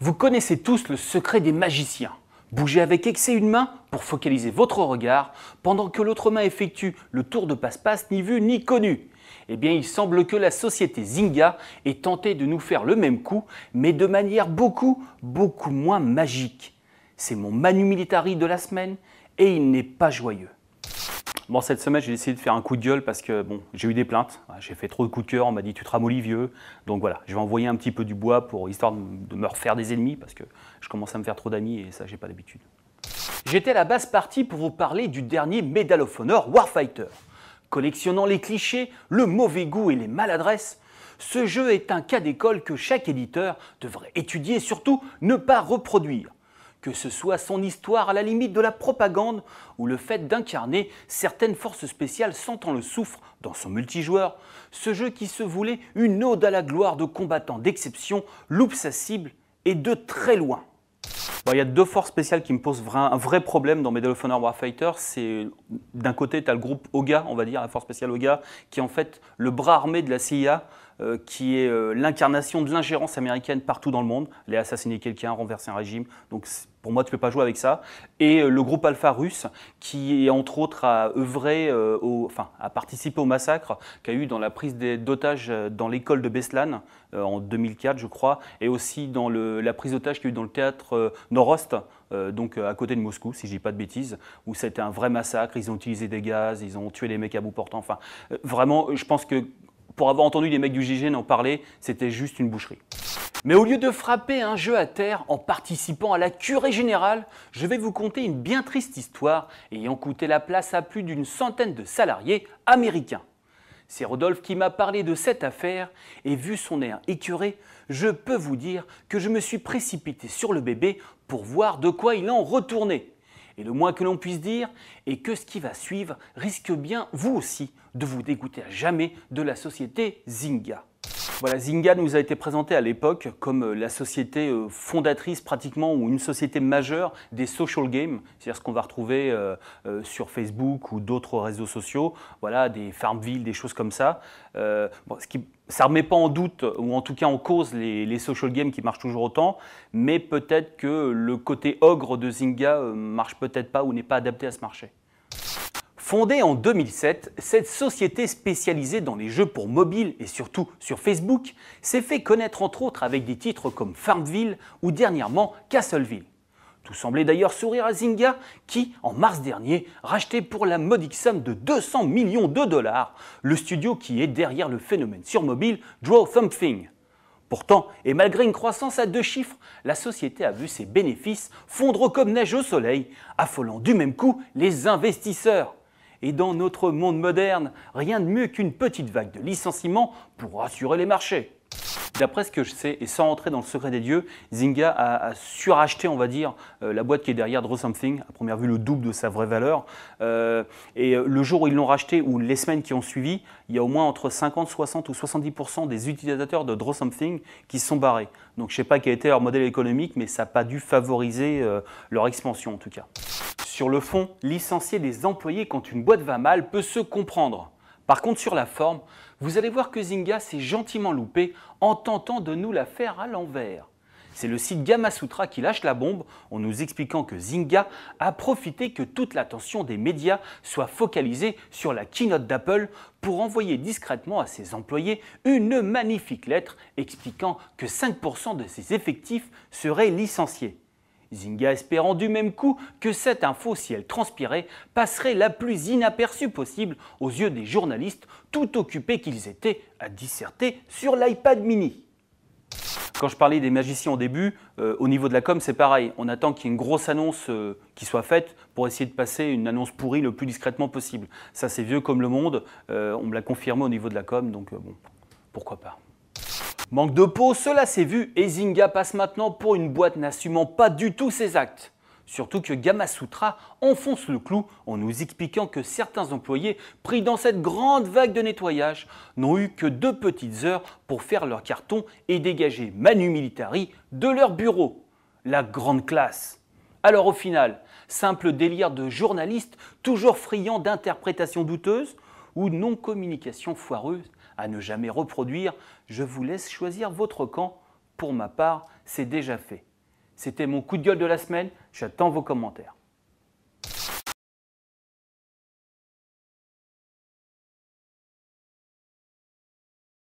Vous connaissez tous le secret des magiciens. Bougez avec excès une main pour focaliser votre regard pendant que l'autre main effectue le tour de passe-passe ni vu ni connu. Eh bien, il semble que la société Zynga ait tenté de nous faire le même coup, mais de manière beaucoup, beaucoup moins magique. C'est mon manu militari de la semaine et il n'est pas joyeux. Bon, cette semaine, j'ai essayé de faire un coup de gueule parce que bon, j'ai eu des plaintes. Ah, j'ai fait trop de coups de cœur, on m'a dit tu te ramollis Donc voilà, je vais envoyer un petit peu du bois pour histoire de me refaire des ennemis parce que je commence à me faire trop d'amis et ça, j'ai pas l'habitude. J'étais à la base partie pour vous parler du dernier Medal of Honor Warfighter. Collectionnant les clichés, le mauvais goût et les maladresses, ce jeu est un cas d'école que chaque éditeur devrait étudier et surtout ne pas reproduire que ce soit son histoire à la limite de la propagande ou le fait d'incarner certaines forces spéciales sentant le souffre dans son multijoueur, ce jeu qui se voulait une ode à la gloire de combattants d'exception loupe sa cible et de très loin. Il y a deux forces spéciales qui me posent un vrai problème dans Medal of Honor Warfighter. C'est d'un côté, tu as le groupe Oga, on va dire, la force spéciale Oga, qui est en fait le bras armé de la CIA euh, qui est euh, l'incarnation de l'ingérence américaine partout dans le monde. Les assassiner quelqu'un, renverser un régime. Donc pour moi, tu ne peux pas jouer avec ça. Et euh, le groupe Alpha russe, qui est entre autres a œuvré, enfin, à participé au massacre qu'a a eu dans la prise d'otages dans l'école de Beslan en 2004, je crois, et aussi dans la prise d'otages qu'il y a eu dans le théâtre Nord-Ost, donc à côté de Moscou, si je dis pas de bêtises, où c'était un vrai massacre. Ils ont utilisé des gaz, ils ont tué les mecs à bout portant. Enfin, vraiment, je pense que pour avoir entendu les mecs du GIGN en parler, c'était juste une boucherie. Mais au lieu de frapper un jeu à terre en participant à la curée générale, je vais vous conter une bien triste histoire ayant coûté la place à plus d'une centaine de salariés américains. C'est Rodolphe qui m'a parlé de cette affaire et vu son air écuré, je peux vous dire que je me suis précipité sur le bébé pour voir de quoi il en retournait. Et le moins que l'on puisse dire est que ce qui va suivre risque bien, vous aussi, de vous dégoûter à jamais de la société Zynga. Voilà, Zynga nous a été présenté à l'époque comme euh, la société euh, fondatrice pratiquement ou une société majeure des social games, c'est-à-dire ce qu'on va retrouver euh, sur Facebook ou d'autres réseaux sociaux, voilà, des Farmville, des choses comme ça. ce qui, ça ne remet pas en doute, ou en tout cas en cause, les, social games qui marchent toujours autant, mais peut-être que le côté ogre de Zynga marche peut-être pas ou n'est pas adapté à ce marché. Fondée en 2007, cette société spécialisée dans les jeux pour mobile et surtout sur Facebook s'est fait connaître entre autres avec des titres comme Farmville ou dernièrement Castleville. Tout semblait d'ailleurs sourire à Zynga qui, en mars dernier, rachetait pour la modique somme de 200 millions de dollars le studio qui est derrière le phénomène sur mobile Draw Something. Pourtant, et malgré une croissance à deux chiffres, la société a vu ses bénéfices fondre comme neige au soleil, affolant du même coup les investisseurs. Et dans notre monde moderne, rien de mieux qu'une petite vague de licenciements pour rassurer les marchés. D'après ce que je sais, et sans rentrer dans le secret des dieux, Zynga a, suracheté, on va dire, euh, la boîte qui est derrière Draw Something, à première vue le double de sa vraie valeur. Euh, et euh, le jour où ils l'ont racheté, ou les semaines qui ont suivi, il y a au moins entre 50, 60 ou 70% des utilisateurs de Draw Something qui se sont barrés. Donc je ne sais pas quel était leur modèle économique, mais ça n'a pas dû favoriser leur expansion en tout cas. Sur le fond, licencier des employés quand une boîte va mal peut se comprendre. Par contre, sur la forme, vous allez voir que Zinga s'est gentiment loupé en tentant de nous la faire à l'envers. C'est le site Gamasutra qui lâche la bombe en nous expliquant que Zynga a profité que toute l'attention des médias soit focalisée sur la keynote d'Apple pour envoyer discrètement à ses employés une magnifique lettre expliquant que 5% de ses effectifs seraient licenciés. Zinga espérant du même coup que cette info, si elle transpirait, passerait la plus inaperçue possible aux yeux des journalistes, tout occupés qu'ils étaient à disserter sur l'iPad mini. Quand je parlais des magiciens au début, euh, au niveau de la com, c'est pareil. On attend qu'il y ait une grosse annonce euh, qui soit faite pour essayer de passer une annonce pourrie le plus discrètement possible. Ça, c'est vieux comme le monde. Euh, on me l'a confirmé au niveau de la com, donc bon, pourquoi pas. Manque de peau, cela s'est vu, et Zinga passe maintenant pour une boîte n'assumant pas du tout ses actes. Surtout que Gamasutra enfonce le clou en nous expliquant que certains employés pris dans cette grande vague de nettoyage n'ont eu que deux petites heures pour faire leur carton et dégager Manu Militari de leur bureau. La grande classe. Alors au final, simple délire de journaliste toujours friand d'interprétations douteuses ou non-communication foireuse à ne jamais reproduire, je vous laisse choisir votre camp. Pour ma part, c'est déjà fait. C'était mon coup de gueule de la semaine, j'attends vos commentaires.